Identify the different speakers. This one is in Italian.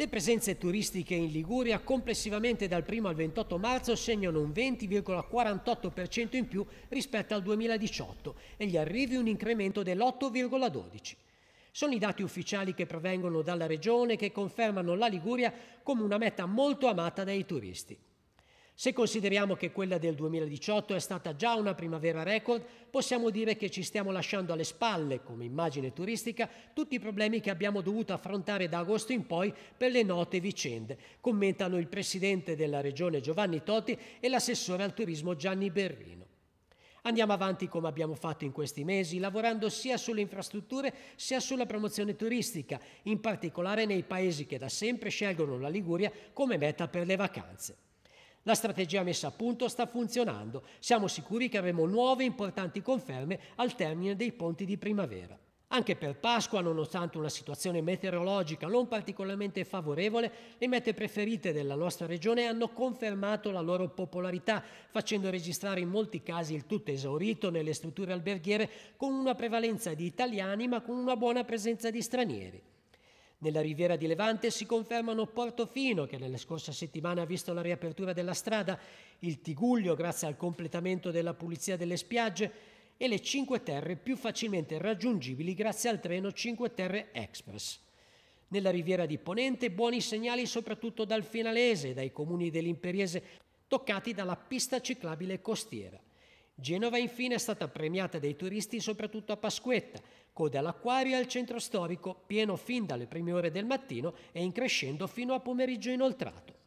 Speaker 1: Le presenze turistiche in Liguria complessivamente dal 1 al 28 marzo segnano un 20,48% in più rispetto al 2018 e gli arrivi un incremento dell'8,12%. Sono i dati ufficiali che provengono dalla regione che confermano la Liguria come una meta molto amata dai turisti. Se consideriamo che quella del 2018 è stata già una primavera record, possiamo dire che ci stiamo lasciando alle spalle, come immagine turistica, tutti i problemi che abbiamo dovuto affrontare da agosto in poi per le note vicende, commentano il presidente della regione Giovanni Totti e l'assessore al turismo Gianni Berrino. Andiamo avanti come abbiamo fatto in questi mesi, lavorando sia sulle infrastrutture sia sulla promozione turistica, in particolare nei paesi che da sempre scelgono la Liguria come meta per le vacanze. La strategia messa a punto sta funzionando. Siamo sicuri che avremo nuove importanti conferme al termine dei ponti di primavera. Anche per Pasqua, nonostante una situazione meteorologica non particolarmente favorevole, le mete preferite della nostra regione hanno confermato la loro popolarità, facendo registrare in molti casi il tutto esaurito nelle strutture alberghiere con una prevalenza di italiani ma con una buona presenza di stranieri. Nella riviera di Levante si confermano Portofino, che nelle scorse settimane ha visto la riapertura della strada, il Tiguglio grazie al completamento della pulizia delle spiagge e le Cinque Terre più facilmente raggiungibili grazie al treno Cinque Terre Express. Nella riviera di Ponente buoni segnali soprattutto dal Finalese e dai comuni dell'Imperiese toccati dalla pista ciclabile costiera. Genova infine è stata premiata dai turisti soprattutto a Pasquetta, code all'acquario e al centro storico, pieno fin dalle prime ore del mattino e increscendo fino a pomeriggio inoltrato.